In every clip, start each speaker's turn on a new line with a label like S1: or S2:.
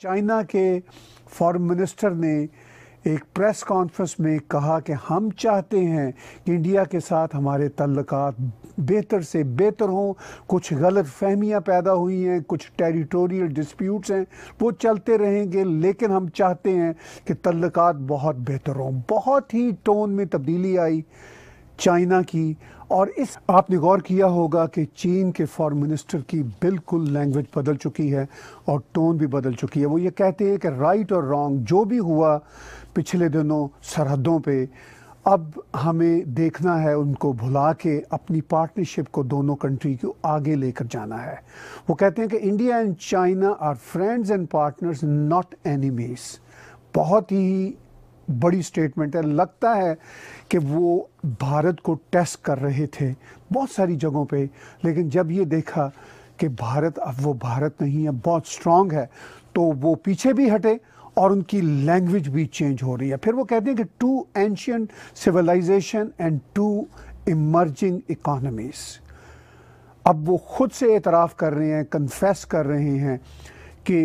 S1: China के foreign minister ने एक प्रेस कॉन्फ्रेंस में कहा कि हम चाहते हैं कि इंडिया के साथ हमारे तल्लक बेहतर से बेहतर हों कुछ गलत फहमियाँ पैदा हुई हैं कुछ टेरिटोरियल डिस्प्यूट्स हैं वो चलते रहेंगे लेकिन हम चाहते हैं कि तल्लक बहुत बेहतर हों बहुत ही टोन में तब्दीली आई चाइना की और इस आपने गौर किया होगा कि चीन के फॉरेन मिनिस्टर की बिल्कुल लैंग्वेज बदल चुकी है और टोन भी बदल चुकी है वो ये कहते हैं कि राइट और रॉन्ग जो भी हुआ पिछले दिनों सरहदों पे अब हमें देखना है उनको भुला के अपनी पार्टनरशिप को दोनों कंट्री को आगे लेकर जाना है वो कहते हैं कि India and China are friends and partners not enemies बहुत ही बड़ी स्टेटमेंट है लगता है कि वो भारत को टेस्ट कर रहे थे बहुत सारी जगहों पे लेकिन जब ये देखा कि भारत अब वो भारत नहीं है बहुत स्ट्रांग है तो वो पीछे भी हटे और उनकी लैंग्वेज भी चेंज हो रही है फिर वो कहते हैं कि two ancient civilisation and two emerging economies अब वो ख़ुद से एतराफ़ कर रहे हैं कन्फेस कर रहे हैं कि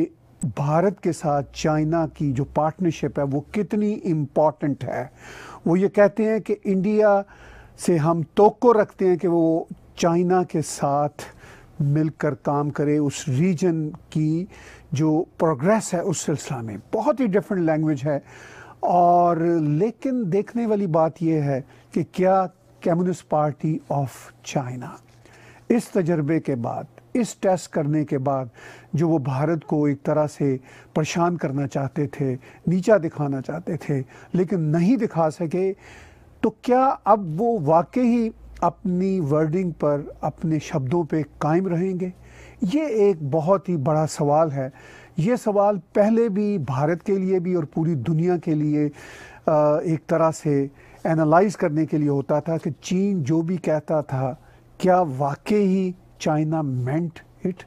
S1: भारत के साथ चाइना की जो पार्टनरशिप है वो कितनी इम्पॉर्टेंट है वो ये कहते हैं कि इंडिया से हम तो रखते हैं कि वो चाइना के साथ मिलकर काम करे उस रीजन की जो प्रोग्रेस है उस सिलसिला में बहुत ही डिफरेंट लैंग्वेज है और लेकिन देखने वाली बात यह है कि क्या कम्युनिस्ट पार्टी ऑफ चाइना इस तजर्बे के बाद इस टेस्ट करने के बाद जो वो भारत को एक तरह से परेशान करना चाहते थे नीचा दिखाना चाहते थे लेकिन नहीं दिखा सके तो क्या अब वो वाकई ही अपनी वर्डिंग पर अपने शब्दों पे कायम रहेंगे ये एक बहुत ही बड़ा सवाल है ये सवाल पहले भी भारत के लिए भी और पूरी दुनिया के लिए एक तरह से एनालाइज करने के लिए होता था कि चीन जो भी कहता था क्या वाकई ही चाइना मेंट इट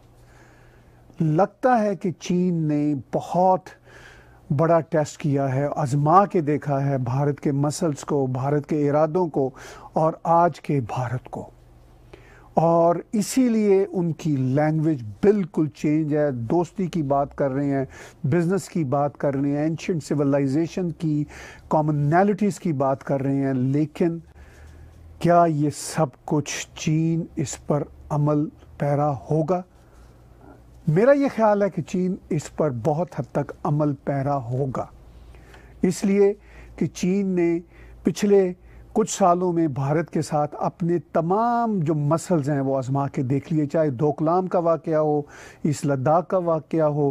S1: लगता है कि चीन ने बहुत बड़ा टेस्ट किया है आजमा के देखा है भारत के मसल्स को भारत के इरादों को और आज के भारत को और इसीलिए उनकी लैंग्वेज बिल्कुल चेंज है दोस्ती की बात कर रहे हैं बिजनेस की बात कर रहे हैं एंशंट सिविलाइजेशन की कॉमनैलिटीज़ की बात कर रहे हैं लेकिन क्या ये सब कुछ चीन इस पर અમલ પાયરા હોગા મેરા યે ખ્યાલ હૈ કી ચીન ઇસ પર બહોત હદ તક અમલ પાયરા હોગા ઇસલિયે કી ચીન ને પિછલે કુછ સાલો મે ભારત કે સાથ અપને તમામ જો મસલ્સ હે વો અજમા કે દેખ લિયે ચાહે દો કલામ કા વાકિયા હો ઇસ લદાખ કા વાકિયા હો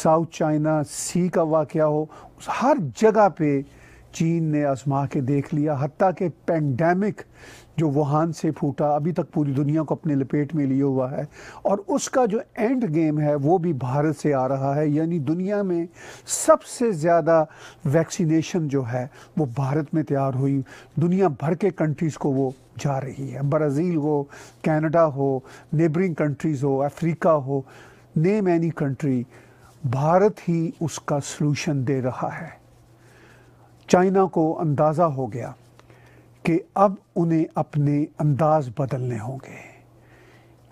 S1: સાઉથ ચાઇના સી કા વાકિયા હો ઉસ હર જગહ પે चीन ने आजमा के देख लिया हती कि पेंडेमिक जो वुहान से फूटा अभी तक पूरी दुनिया को अपने लपेट में लिए हुआ है और उसका जो एंड गेम है वो भी भारत से आ रहा है यानी दुनिया में सबसे ज़्यादा वैक्सीनेशन जो है वो भारत में तैयार हुई दुनिया भर के कंट्रीज़ को वो जा रही है ब्राज़ील हो कनाडा हो नेबरिंग कंट्रीज़ हो अफ्रीका हो नेम एनी कंट्री भारत ही उसका सलूशन दे रहा है चाइना को अंदाज़ा हो गया कि अब उन्हें अपने अंदाज बदलने होंगे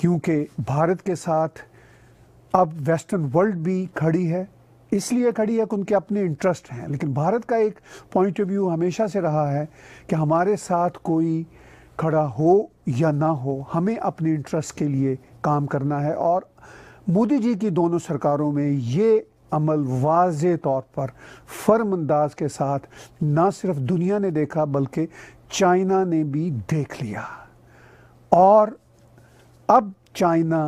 S1: क्योंकि भारत के साथ अब वेस्टर्न वर्ल्ड भी खड़ी है इसलिए खड़ी है कि उनके अपने इंटरेस्ट हैं लेकिन भारत का एक पॉइंट ऑफ व्यू हमेशा से रहा है कि हमारे साथ कोई खड़ा हो या ना हो हमें अपने इंटरेस्ट के लिए काम करना है और मोदी जी की दोनों सरकारों में ये अमल वाज तौर पर फर्म अंदाज के साथ ना सिर्फ दुनिया ने देखा बल्कि चाइना ने भी देख लिया और अब चाइना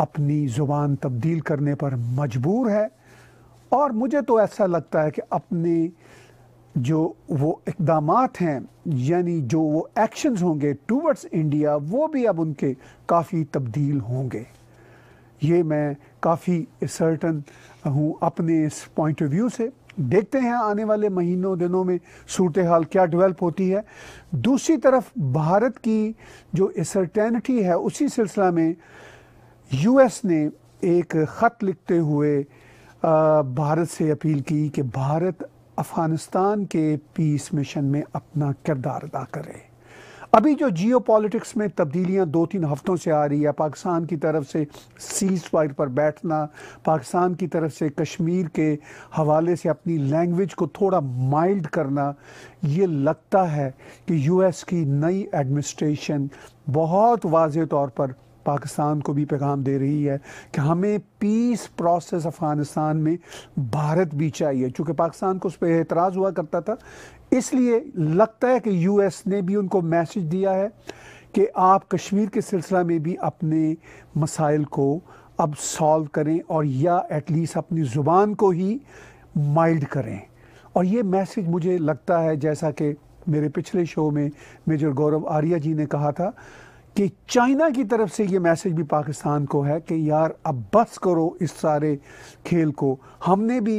S1: अपनी ज़ुबान तब्दील करने पर मजबूर है और मुझे तो ऐसा लगता है कि अपने जो वो इकदाम हैं यानी जो वो एक्शंस होंगे टूवर्ड्स इंडिया वो भी अब उनके काफ़ी तब्दील होंगे ये मैं काफ़ी सर्टन हूँ अपने इस पॉइंट ऑफ व्यू से देखते हैं आने वाले महीनों दिनों में सूरत हाल क्या डेवलप होती है दूसरी तरफ भारत की जो इसर्टेनिटी है उसी सिलसिला में यूएस ने एक ख़त लिखते हुए भारत से अपील की कि भारत अफ़गानिस्तान के पीस मिशन में अपना किरदार अदा करे अभी जो जियो पॉलिटिक्स में तब्दीलियाँ दो तीन हफ्तों से आ रही है पाकिस्तान की तरफ से सीज फायर पर बैठना पाकिस्तान की तरफ से कश्मीर के हवाले से अपनी लैंग्वेज को थोड़ा माइल्ड करना ये लगता है कि यूएस की नई एडमिनिस्ट्रेशन बहुत वाज तौर पर पाकिस्तान को भी पैगाम दे रही है कि हमें पीस प्रोसेस अफ़गानिस्तान में भारत भी चाहिए चूँकि पाकिस्तान को उस पर एतराज़ हुआ करता था इसलिए लगता है कि यूएस ने भी उनको मैसेज दिया है कि आप कश्मीर के सिलसिला में भी अपने मसाइल को अब सॉल्व करें और या एटलीस्ट अपनी ज़ुबान को ही माइल्ड करें और ये मैसेज मुझे लगता है जैसा कि मेरे पिछले शो में मेजर गौरव आर्या जी ने कहा था कि चाइना की तरफ से ये मैसेज भी पाकिस्तान को है कि यार अब बस करो इस सारे खेल को हमने भी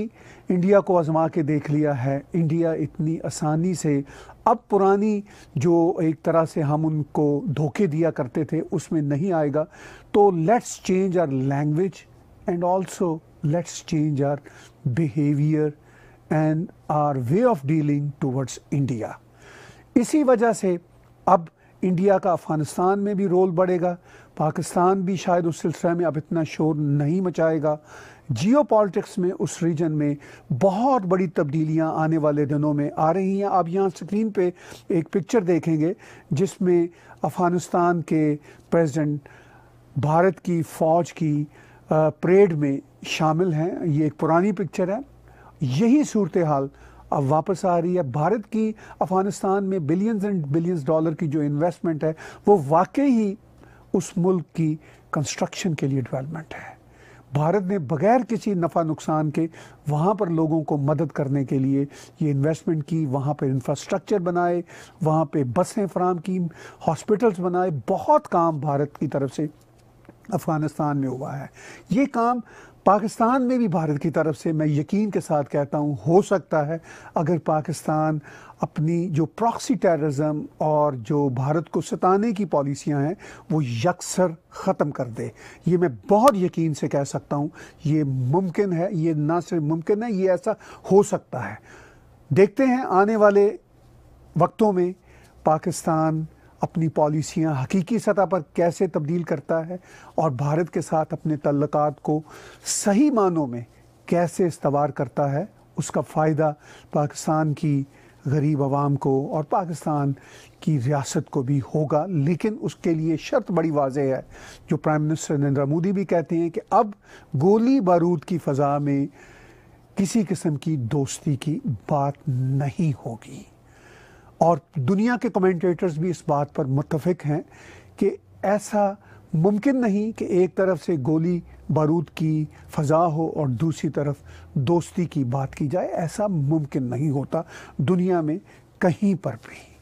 S1: इंडिया को आजमा के देख लिया है इंडिया इतनी आसानी से अब पुरानी जो एक तरह से हम उनको धोखे दिया करते थे उसमें नहीं आएगा तो let's change our language and also let's change our behaviour and our way of dealing towards India इसी वजह से अब इंडिया का अफ़गानिस्तान में भी रोल बढ़ेगा पाकिस्तान भी शायद उस सिलसिले में अब इतना शोर नहीं मचाएगा जियो में उस रीजन में बहुत बड़ी तब्दीलियाँ आने वाले दिनों में आ रही हैं आप यहाँ स्क्रीन पे एक पिक्चर देखेंगे जिसमें अफ़गानिस्तान के प्रेसिडेंट भारत की फ़ौज की परेड में शामिल हैं ये एक पुरानी पिक्चर है यही सूरत हाल अब वापस आ रही है भारत की अफगानिस्तान में बिलियंस एंड बिलियंस डॉलर की जो इन्वेस्टमेंट है वो वाकई ही उस मुल्क की कंस्ट्रक्शन के लिए डेवलपमेंट है भारत ने बगैर किसी नफ़ा नुकसान के वहाँ पर लोगों को मदद करने के लिए ये इन्वेस्टमेंट की वहाँ पर इंफ्रास्ट्रक्चर बनाए वहाँ पे बसें फराम की हॉस्पिटल्स बनाए बहुत काम भारत की तरफ से अफ़गानिस्तान में हुआ है ये काम पाकिस्तान में भी भारत की तरफ से मैं यकीन के साथ कहता हूँ हो सकता है अगर पाकिस्तान अपनी जो प्रॉक्सी टेररिज्म और जो भारत को सताने की पॉलिसियाँ हैं वो यकसर ख़त्म कर दे ये मैं बहुत यकीन से कह सकता हूँ ये मुमकिन है ये ना सिर्फ मुमकिन है ये ऐसा हो सकता है देखते हैं आने वाले वक्तों में पाकिस्तान अपनी पॉलिसियाँ हकीकी सतह पर कैसे तब्दील करता है और भारत के साथ अपने तल्लक को सही मानों में कैसे इस्तवार करता है उसका फ़ायदा पाकिस्तान की गरीब आवाम को और पाकिस्तान की रियासत को भी होगा लेकिन उसके लिए शर्त बड़ी वाज है जो प्राइम मिनिस्टर नरेंद्र मोदी भी कहते हैं कि अब गोली बारूद की फ़जा में किसी किस्म की दोस्ती की बात नहीं होगी और दुनिया के कमेंटेटर्स भी इस बात पर मुतफिक हैं कि ऐसा मुमकिन नहीं कि एक तरफ से गोली बारूद की फ़जा हो और दूसरी तरफ दोस्ती की बात की जाए ऐसा मुमकिन नहीं होता दुनिया में कहीं पर भी